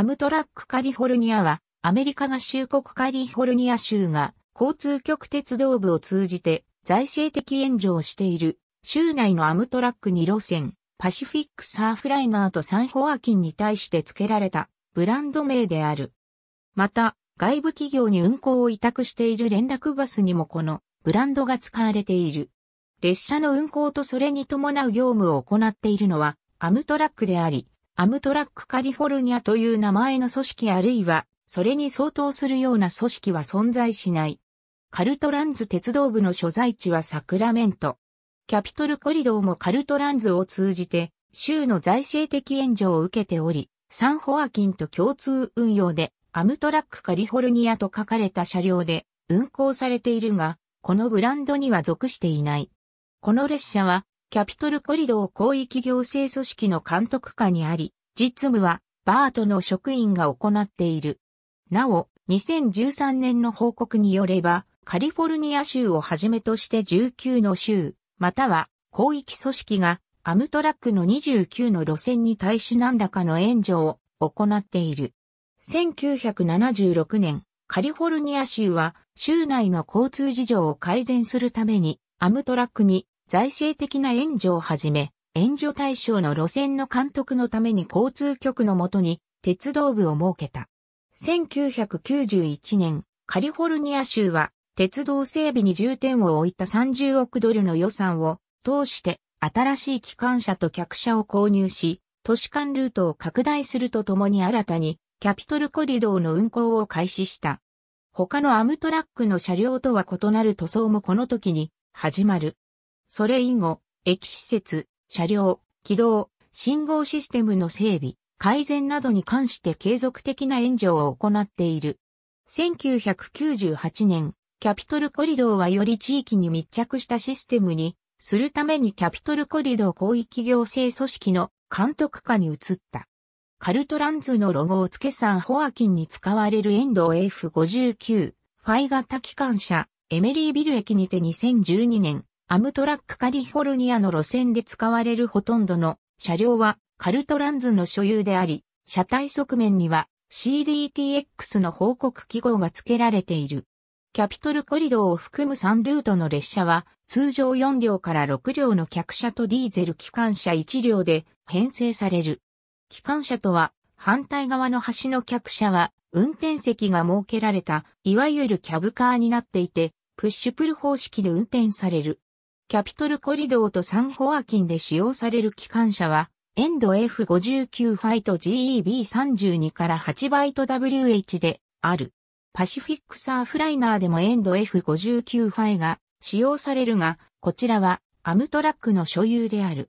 アムトラックカリフォルニアは、アメリカ合衆国カリフォルニア州が、交通局鉄道部を通じて、財政的援助をしている、州内のアムトラック2路線、パシフィックサーフライナーとサンホアキンに対して付けられた、ブランド名である。また、外部企業に運行を委託している連絡バスにもこの、ブランドが使われている。列車の運行とそれに伴う業務を行っているのは、アムトラックであり、アムトラックカリフォルニアという名前の組織あるいは、それに相当するような組織は存在しない。カルトランズ鉄道部の所在地はサクラメント。キャピトルコリドーもカルトランズを通じて、州の財政的援助を受けており、サンホアキンと共通運用で、アムトラックカリフォルニアと書かれた車両で運行されているが、このブランドには属していない。この列車はキャピトルコリドー広域行政組織の監督下にあり、実務はバートの職員が行っている。なお、2013年の報告によれば、カリフォルニア州をはじめとして19の州、または広域組織がアムトラックの29の路線に対し何らかの援助を行っている。1976年、カリフォルニア州は州内の交通事情を改善するためにアムトラックに財政的な援助をはじめ、援助対象の路線の監督のために交通局のもとに鉄道部を設けた。1991年、カリフォルニア州は鉄道整備に重点を置いた30億ドルの予算を通して新しい機関車と客車を購入し、都市間ルートを拡大するとともに新たにキャピトルコリドーの運行を開始した。他のアムトラックの車両とは異なる塗装もこの時に始まる。それ以後、駅施設、車両、軌道、信号システムの整備、改善などに関して継続的な援助を行っている。1998年、キャピトルコリドーはより地域に密着したシステムにするためにキャピトルコリドー広域行政組織の監督下に移った。カルトランズのロゴを付けサンホアキンに使われるエンド F59、ファイ型機関車、エメリービル駅にて2012年、アムトラックカリフォルニアの路線で使われるほとんどの車両はカルトランズの所有であり、車体側面には CDTX の報告記号が付けられている。キャピトルコリドーを含む3ルートの列車は通常4両から6両の客車とディーゼル機関車1両で編成される。機関車とは反対側の端の客車は運転席が設けられたいわゆるキャブカーになっていて、プッシュプル方式で運転される。キャピトルコリドーとサンホアキンで使用される機関車は、エンド F59 ファイト GEB32 から8バイト WH である。パシフィックサーフライナーでもエンド F59 ファイが使用されるが、こちらはアムトラックの所有である。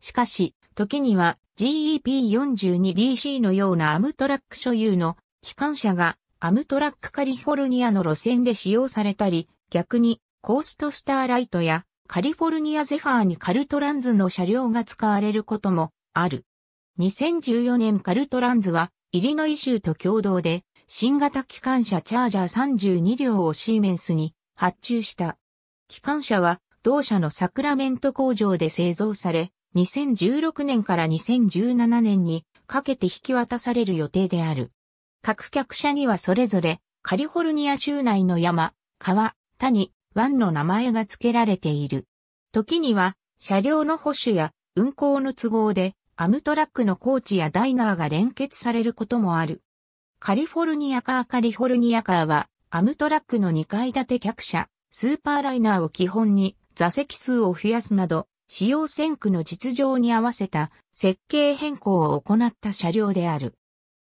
しかし、時には GEP42DC のようなアムトラック所有の機関車がアムトラックカリフォルニアの路線で使用されたり、逆にコーストスターライトやカリフォルニアゼファーにカルトランズの車両が使われることもある。2014年カルトランズは、イリノイ州と共同で、新型機関車チャージャー32両をシーメンスに発注した。機関車は、同社のサクラメント工場で製造され、2016年から2017年にかけて引き渡される予定である。各客車にはそれぞれ、カリフォルニア州内の山、川、谷、湾の名前が付けられている。時には、車両の保守や運行の都合で、アムトラックのコーチやダイナーが連結されることもある。カリフォルニアカーカリフォルニアカーは、アムトラックの2階建て客車、スーパーライナーを基本に座席数を増やすなど、使用線区の実情に合わせた設計変更を行った車両である。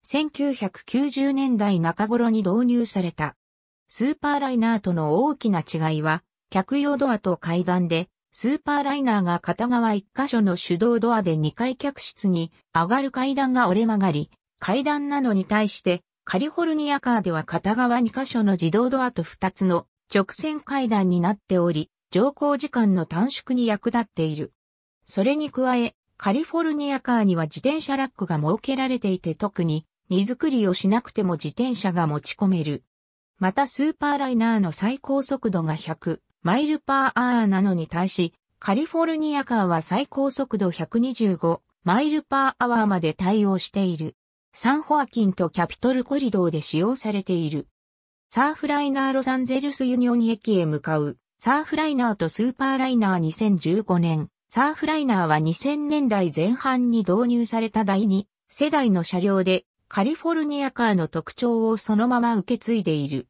1990年代中頃に導入された。スーパーライナーとの大きな違いは、客用ドアと階段で、スーパーライナーが片側1箇所の手動ドアで2階客室に上がる階段が折れ曲がり、階段なのに対して、カリフォルニアカーでは片側2箇所の自動ドアと2つの直線階段になっており、乗降時間の短縮に役立っている。それに加え、カリフォルニアカーには自転車ラックが設けられていて特に荷造りをしなくても自転車が持ち込める。またスーパーライナーの最高速度が100マイルパーアーなのに対し、カリフォルニアカーは最高速度125マイルパーアワーまで対応している。サンホアキンとキャピトルコリドーで使用されている。サーフライナーロサンゼルスユニオン駅へ向かう、サーフライナーとスーパーライナー2015年、サーフライナーは2000年代前半に導入された第2世代の車両で、カリフォルニアカーの特徴をそのまま受け継いでいる。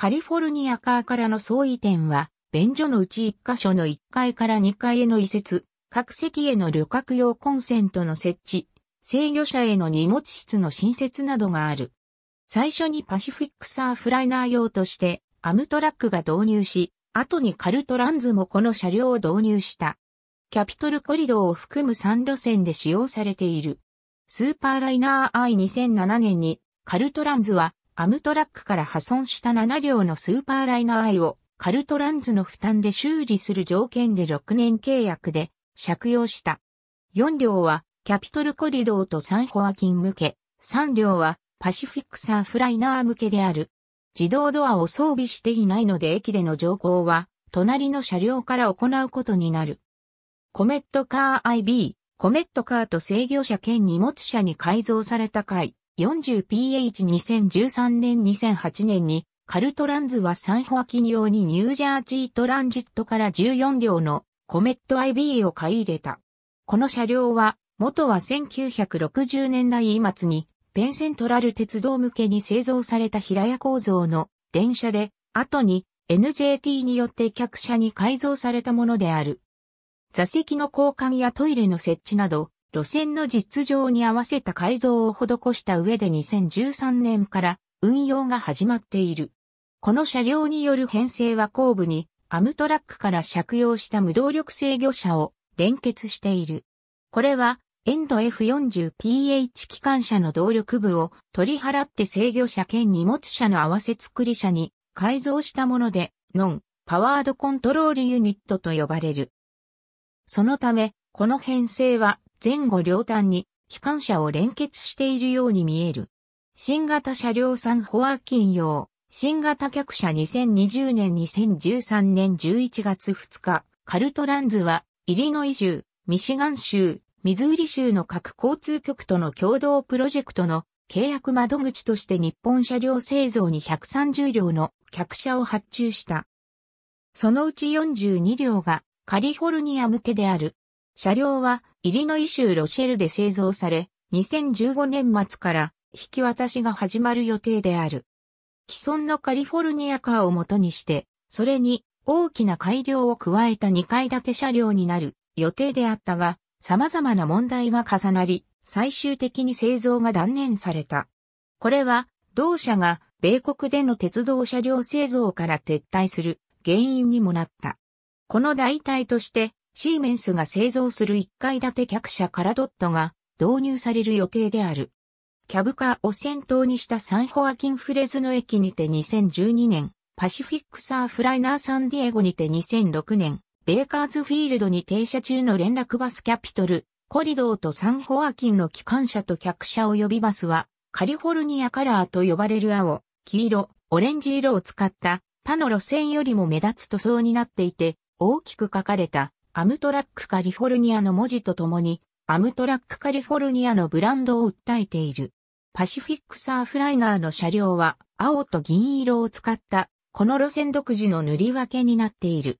カリフォルニアカーからの総移転は、便所のうち1箇所の1階から2階への移設、各席への旅客用コンセントの設置、制御者への荷物室の新設などがある。最初にパシフィックサーフライナー用としてアムトラックが導入し、後にカルトランズもこの車両を導入した。キャピトルコリドを含む3路線で使用されている。スーパーライナー I2007 年にカルトランズはアムトラックから破損した7両のスーパーライナー愛をカルトランズの負担で修理する条件で6年契約で借用した。4両はキャピトルコリドーとサンホアキン向け、3両はパシフィックサーフライナー向けである。自動ドアを装備していないので駅での乗降は隣の車両から行うことになる。コメットカー IB、コメットカーと制御車兼荷物車に改造された回。40PH2013 年2008年にカルトランズはサンホア企業にニュージャージートランジットから14両のコメット IB を買い入れた。この車両は元は1960年代末にペンセントラル鉄道向けに製造された平屋構造の電車で後に NJT によって客車に改造されたものである。座席の交換やトイレの設置など、路線の実情に合わせた改造を施した上で2013年から運用が始まっている。この車両による編成は後部にアムトラックから借用した無動力制御車を連結している。これはエンド F40PH 機関車の動力部を取り払って制御車兼荷物車の合わせ作り車に改造したもので、ノン、パワードコントロールユニットと呼ばれる。そのため、この編成は前後両端に機関車を連結しているように見える。新型車両サンホアーキン用、新型客車2020年2013年11月2日、カルトランズは、イリノイ州、ミシガン州、ミズーリ州の各交通局との共同プロジェクトの契約窓口として日本車両製造に130両の客車を発注した。そのうち42両がカリフォルニア向けである。車両はイリノイ州ロシェルで製造され、2015年末から引き渡しが始まる予定である。既存のカリフォルニアカーを元にして、それに大きな改良を加えた2階建て車両になる予定であったが、様々な問題が重なり、最終的に製造が断念された。これは、同社が米国での鉄道車両製造から撤退する原因にもなった。この代替として、シーメンスが製造する1階建て客車カラドットが導入される予定である。キャブカーを先頭にしたサンホアキンフレズの駅にて2012年、パシフィックサーフライナーサンディエゴにて2006年、ベーカーズフィールドに停車中の連絡バスキャピトル、コリドーとサンホアキンの機関車と客車及びバスは、カリフォルニアカラーと呼ばれる青、黄色、オレンジ色を使った他の路線よりも目立つ塗装になっていて、大きく書かれたアムトラックカリフォルニアの文字とともに、アムトラックカリフォルニアのブランドを訴えている。パシフィックサーフライナーの車両は青と銀色を使った、この路線独自の塗り分けになっている。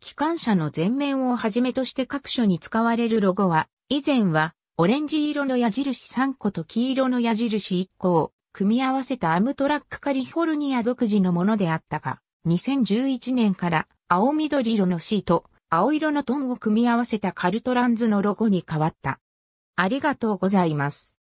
機関車の前面をはじめとして各所に使われるロゴは、以前はオレンジ色の矢印3個と黄色の矢印1個を組み合わせたアムトラックカリフォルニア独自のものであったが、2011年から青緑色のシート、青色のトンを組み合わせたカルトランズのロゴに変わった。ありがとうございます。